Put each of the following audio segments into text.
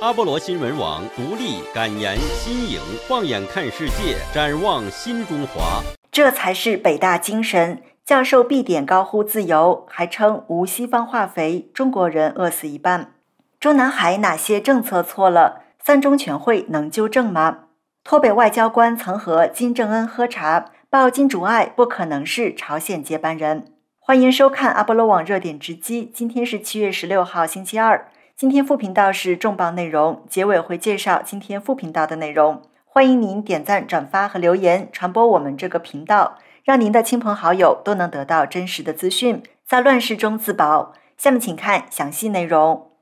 阿波罗新闻网，独立、敢言、新颖，放眼看世界，展望新中华。这才是北大精神。教授必点高呼自由，还称无西方化肥，中国人饿死一半。中南海哪些政策错了？三中全会能纠正吗？脱北外交官曾和金正恩喝茶，抱金主爱不可能是朝鲜接班人。欢迎收看阿波罗网热点直击。今天是七月十六号，星期二。今天副频道是重磅内容，结尾会介绍今天副频道的内容。欢迎您点赞、转发和留言，传播我们这个频道，让您的亲朋好友都能得到真实的资讯，在乱世中自保。下面请看详细内容。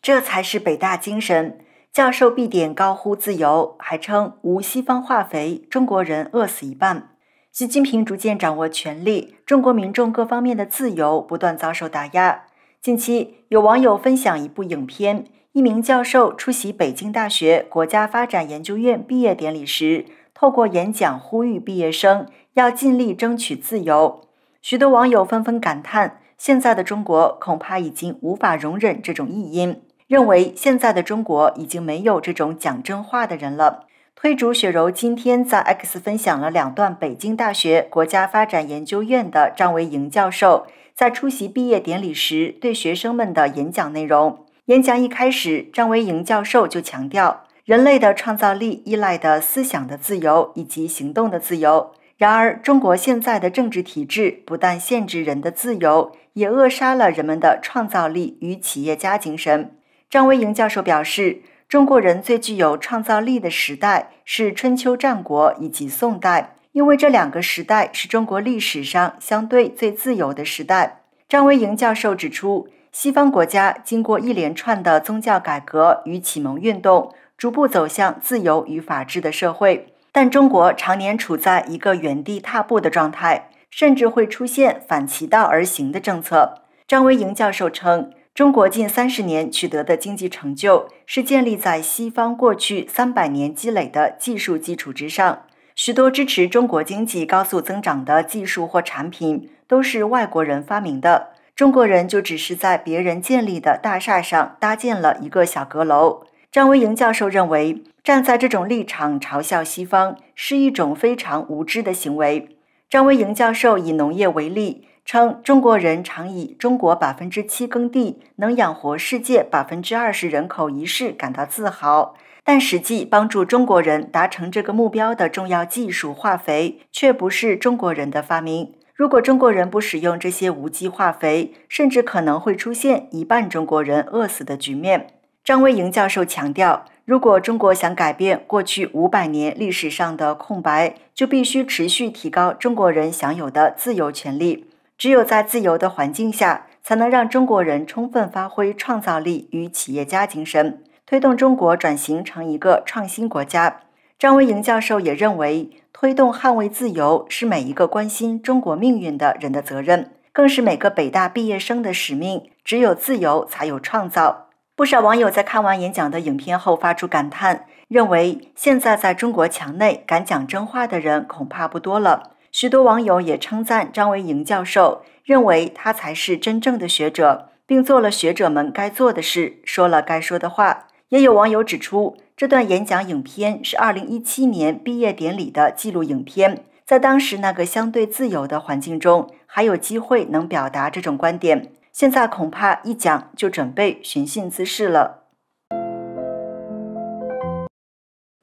这才是北大精神，教授必点高呼自由，还称无西方化肥，中国人饿死一半。习近平逐渐掌握权力，中国民众各方面的自由不断遭受打压。近期，有网友分享一部影片，一名教授出席北京大学国家发展研究院毕业典礼时，透过演讲呼吁毕业生要尽力争取自由。许多网友纷纷感叹，现在的中国恐怕已经无法容忍这种异音，认为现在的中国已经没有这种讲真话的人了。推主雪柔今天在 X 分享了两段北京大学国家发展研究院的张维迎教授在出席毕业典礼时对学生们的演讲内容。演讲一开始，张维迎教授就强调，人类的创造力依赖的思想的自由以及行动的自由。然而，中国现在的政治体制不但限制人的自由，也扼杀了人们的创造力与企业家精神。张维迎教授表示。中国人最具有创造力的时代是春秋战国以及宋代，因为这两个时代是中国历史上相对最自由的时代。张维迎教授指出，西方国家经过一连串的宗教改革与启蒙运动，逐步走向自由与法治的社会，但中国常年处在一个原地踏步的状态，甚至会出现反其道而行的政策。张维迎教授称。中国近三十年取得的经济成就，是建立在西方过去三百年积累的技术基础之上。许多支持中国经济高速增长的技术或产品，都是外国人发明的，中国人就只是在别人建立的大厦上搭建了一个小阁楼。张维迎教授认为，站在这种立场嘲笑西方，是一种非常无知的行为。张维迎教授以农业为例。称中国人常以中国百分之七耕地能养活世界百分之二十人口一事感到自豪，但实际帮助中国人达成这个目标的重要技术化肥却不是中国人的发明。如果中国人不使用这些无机化肥，甚至可能会出现一半中国人饿死的局面。张维迎教授强调，如果中国想改变过去五百年历史上的空白，就必须持续提高中国人享有的自由权利。只有在自由的环境下，才能让中国人充分发挥创造力与企业家精神，推动中国转型成一个创新国家。张维迎教授也认为，推动捍卫自由是每一个关心中国命运的人的责任，更是每个北大毕业生的使命。只有自由，才有创造。不少网友在看完演讲的影片后发出感叹，认为现在在中国墙内敢讲真话的人恐怕不多了。许多网友也称赞张维迎教授，认为他才是真正的学者，并做了学者们该做的事，说了该说的话。也有网友指出，这段演讲影片是二零一七年毕业典礼的记录影片，在当时那个相对自由的环境中，还有机会能表达这种观点。现在恐怕一讲就准备寻衅滋事了。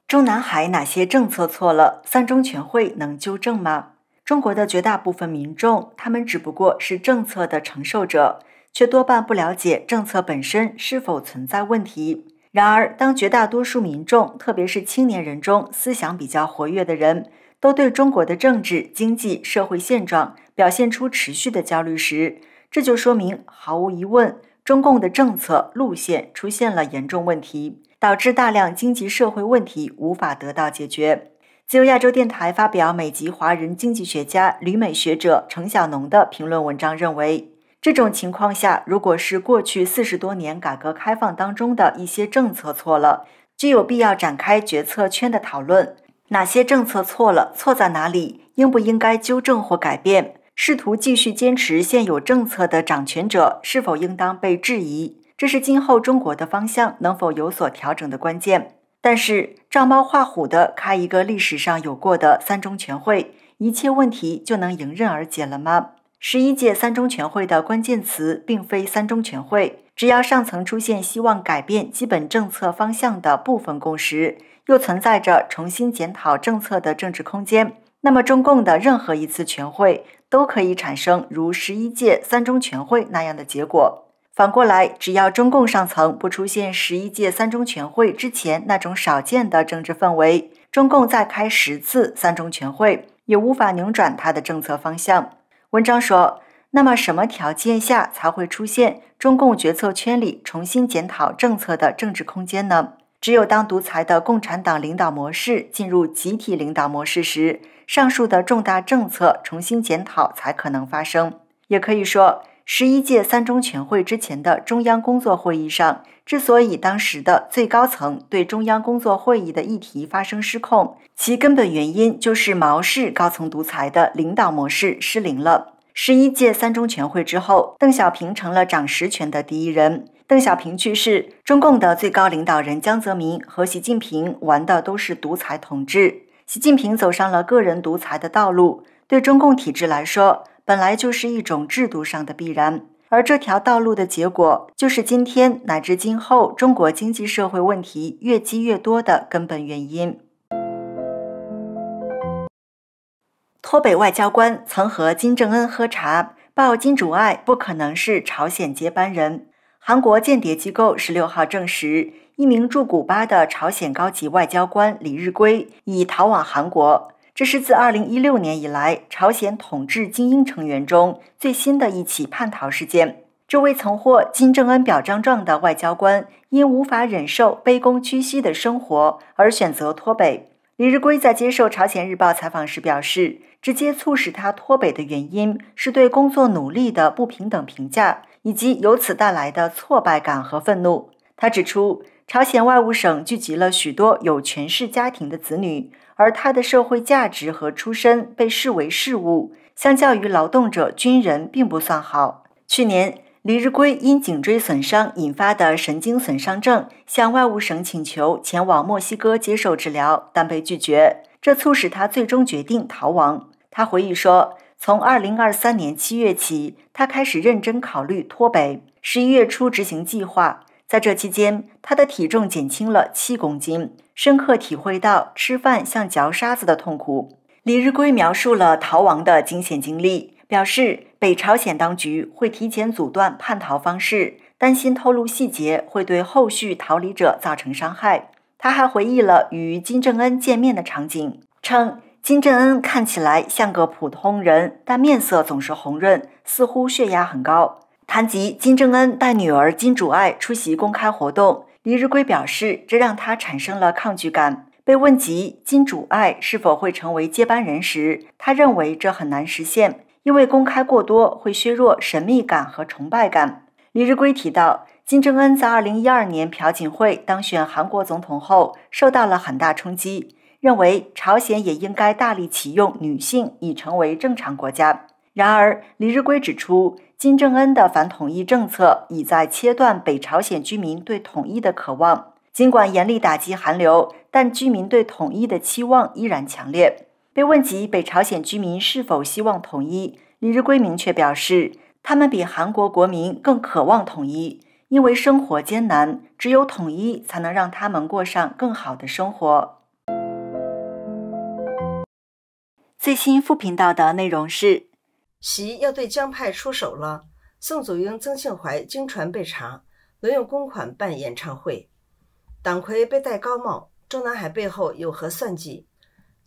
中南海哪些政策错了？三中全会能纠正吗？中国的绝大部分民众，他们只不过是政策的承受者，却多半不了解政策本身是否存在问题。然而，当绝大多数民众，特别是青年人中思想比较活跃的人，都对中国的政治、经济、社会现状表现出持续的焦虑时，这就说明，毫无疑问，中共的政策路线出现了严重问题，导致大量经济社会问题无法得到解决。自由亚洲电台发表美籍华人经济学家、旅美学者程小农的评论文章，认为这种情况下，如果是过去四十多年改革开放当中的一些政策错了，就有必要展开决策圈的讨论：哪些政策错了，错在哪里？应不应该纠正或改变？试图继续坚持现有政策的掌权者是否应当被质疑？这是今后中国的方向能否有所调整的关键。但是照猫画虎的开一个历史上有过的三中全会，一切问题就能迎刃而解了吗？十一届三中全会的关键词并非三中全会，只要上层出现希望改变基本政策方向的部分共识，又存在着重新检讨政策的政治空间，那么中共的任何一次全会都可以产生如十一届三中全会那样的结果。反过来，只要中共上层不出现十一届三中全会之前那种少见的政治氛围，中共再开十次三中全会也无法扭转它的政策方向。文章说，那么什么条件下才会出现中共决策圈里重新检讨政策的政治空间呢？只有当独裁的共产党领导模式进入集体领导模式时，上述的重大政策重新检讨才可能发生。也可以说。十一届三中全会之前的中央工作会议上，之所以当时的最高层对中央工作会议的议题发生失控，其根本原因就是毛氏高层独裁的领导模式失灵了。十一届三中全会之后，邓小平成了掌实权的第一人。邓小平去世，中共的最高领导人江泽民和习近平玩的都是独裁统治。习近平走上了个人独裁的道路，对中共体制来说。本来就是一种制度上的必然，而这条道路的结果，就是今天乃至今后中国经济社会问题越积越多的根本原因。脱北外交官曾和金正恩喝茶，报金主爱不可能是朝鲜接班人。韩国间谍机构十六号证实，一名驻古巴的朝鲜高级外交官李日圭已逃往韩国。这是自二零一六年以来朝鲜统治精英成员中最新的一起叛逃事件。这位曾获金正恩表彰状的外交官，因无法忍受卑躬屈膝的生活而选择脱北。李日圭在接受朝鲜日报采访时表示，直接促使他脱北的原因是对工作努力的不平等评价，以及由此带来的挫败感和愤怒。他指出。朝鲜外务省聚集了许多有权势家庭的子女，而他的社会价值和出身被视为事物，相较于劳动者、军人并不算好。去年，李日圭因颈椎损伤引发的神经损伤症，向外务省请求前往墨西哥接受治疗，但被拒绝。这促使他最终决定逃亡。他回忆说：“从2023年7月起，他开始认真考虑脱北，11月初执行计划。”在这期间，他的体重减轻了七公斤，深刻体会到吃饭像嚼沙子的痛苦。李日圭描述了逃亡的惊险经历，表示北朝鲜当局会提前阻断叛逃方式，担心透露细节会对后续逃离者造成伤害。他还回忆了与金正恩见面的场景，称金正恩看起来像个普通人，但面色总是红润，似乎血压很高。谈及金正恩带女儿金主爱出席公开活动，李日圭表示，这让他产生了抗拒感。被问及金主爱是否会成为接班人时，他认为这很难实现，因为公开过多会削弱神秘感和崇拜感。李日圭提到，金正恩在二零一二年朴槿惠当选韩国总统后受到了很大冲击，认为朝鲜也应该大力启用女性，已成为正常国家。然而，李日圭指出。金正恩的反统一政策已在切断北朝鲜居民对统一的渴望。尽管严厉打击韩流，但居民对统一的期望依然强烈。被问及北朝鲜居民是否希望统一，李日圭明确表示，他们比韩国国民更渴望统一，因为生活艰难，只有统一才能让他们过上更好的生活。最新副频道的内容是。习要对江派出手了，宋祖英、曾庆怀经传被查，挪用公款办演唱会，党魁被戴高帽，中南海背后有何算计？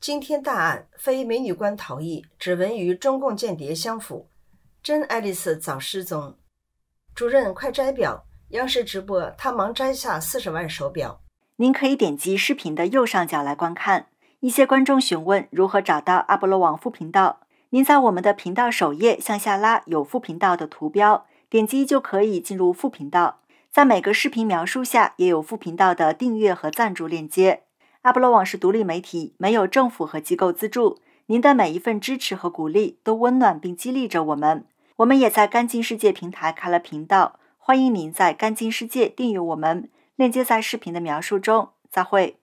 惊天大案非美女官逃逸，指纹与中共间谍相符，真爱丽丝早失踪。主任快摘表，央视直播，他忙摘下四十万手表。您可以点击视频的右上角来观看。一些观众询问如何找到阿波罗网副频道。您在我们的频道首页向下拉，有副频道的图标，点击就可以进入副频道。在每个视频描述下也有副频道的订阅和赞助链接。阿波罗网是独立媒体，没有政府和机构资助。您的每一份支持和鼓励都温暖并激励着我们。我们也在干净世界平台开了频道，欢迎您在干净世界订阅我们，链接在视频的描述中。再会。